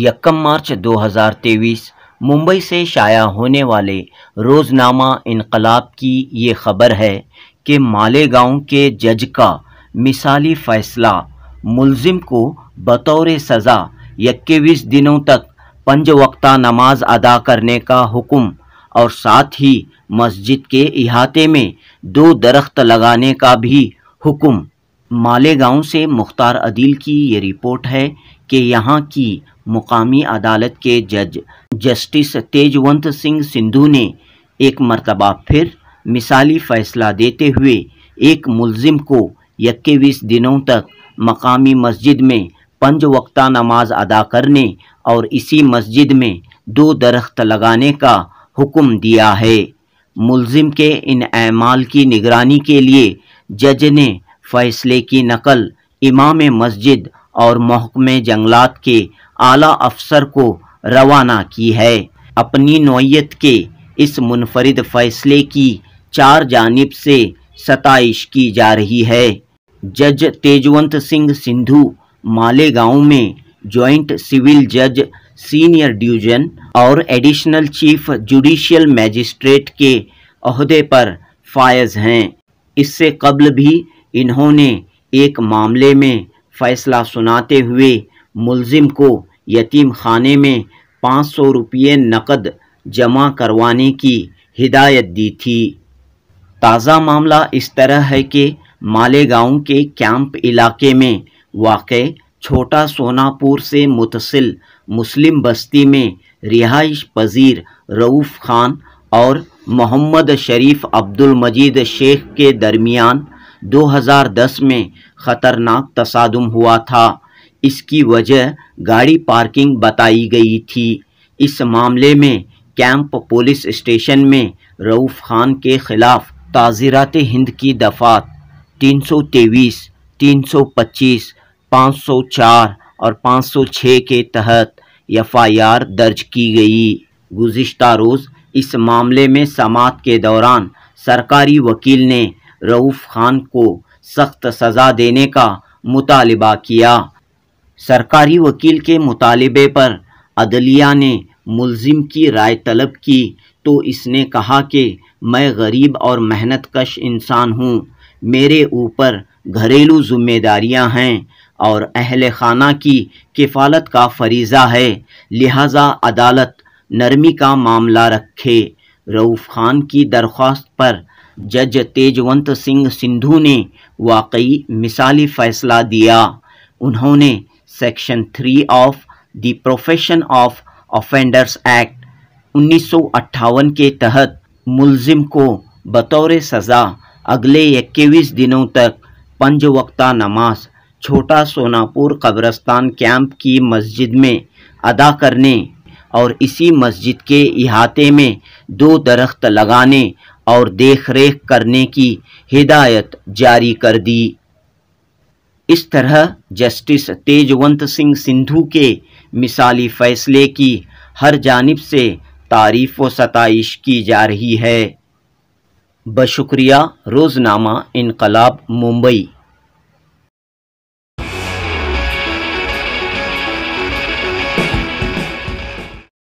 यक्कम मार्च 2023 मुंबई से शाया होने वाले रोज़नामा इनकलाब की ये खबर है कि मालेगांव के जज का मिसाली फैसला मुलजिम को बतौर सज़ा इक्कीस दिनों तक पंज वक्ता नमाज अदा करने का हुक्म और साथ ही मस्जिद के इहाते में दो दरख्त लगाने का भी हुक्म मालेगांव से मुख्तार अदील की ये रिपोर्ट है कि यहाँ की मुकामी अदालत के जज जस्टिस तेजवंत सिंह सिंधु ने एक मरतबा फिर मिसाली फैसला देते हुए एक मुलजिम को इक्कीस दिनों तक मकामी मस्जिद में पंज वक्ता नमाज अदा करने और इसी मस्जिद में दो दरख्त लगाने का हुक्म दिया है मुलजिम के इन अमाल की निगरानी के लिए जज ने फैसले की नकल इमाम मस्जिद और महकमे जंगलात के आला अफसर को रवाना की है अपनी नोयत के इस मुनफरद फैसले की चार जानब से सताइश की जा रही है जज तेजवंत सिंह सिंधु मालेगांव में जॉइंट सिविल जज सीनियर डिवीजन और एडिशनल चीफ जुडिशियल मैजिस्ट्रेट के अहदे पर फायज हैं इससे कबल भी इन्होंने एक मामले में फैसला सुनाते हुए मुलजिम को यतीम खाने में पाँच सौ रुपये नकद जमा करवाने की हिदायत दी थी ताज़ा मामला इस तरह है कि मालेगांव के कैंप इलाके में वाक़ छोटा सोनापुर से मुतसिल मुस्लिम बस्ती में रिहाइश पजीर रऊफ़ खान और मोहम्मद शरीफ अब्दुल मजीद शेख के दरमियान 2010 में ख़तरनाक तसादम हुआ था इसकी वजह गाड़ी पार्किंग बताई गई थी इस मामले में कैंप पुलिस स्टेशन में रऊफ़ खान के ख़िलाफ़ ताज़ीरत हिंद की दफ़ात तीन सौ तेईस तीन सौ पच्चीस पाँच सौ चार और पाँच सौ छः के तहत एफ आई आर दर्ज की गई गुज्त रोज़ इस मामले में समात के दौरान सरकारी वकील ने रऊफ़ खान को सख्त सज़ा देने का मुतालबा किया सरकारी वकील के मुतालबे पर अदलिया ने मुलजिम की राय तलब की तो इसने कहा कि मैं गरीब और मेहनत कश इंसान हूँ मेरे ऊपर घरेलू जिम्मेदारियाँ हैं और अहल खाना की किफ़ालत का फरीज़ा है लिहाजा अदालत नरमी का मामला रखे रऊफ़ खान की दरख्वास्त पर जज तेजवंत सिंह सिंधु ने वाकई मिसाली फैसला दिया उन्होंने section three of the profession of offenders act उन्नीस के तहत मुलजिम को बतौर सज़ा अगले इक्कीस दिनों तक पंज वक्ता नमाज छोटा सोनापुर कब्रस्तान कैंप की मस्जिद में अदा करने और इसी मस्जिद के अहाते में दो दरख्त लगाने और देखरेख करने की हिदायत जारी कर दी इस तरह जस्टिस तेजवंत सिंह सिंधु के मिसाली फैसले की हर जानब से तारीफ व सताइश की जा रही है बशुक्रिया रोज़नामा इनकलाब मुंबई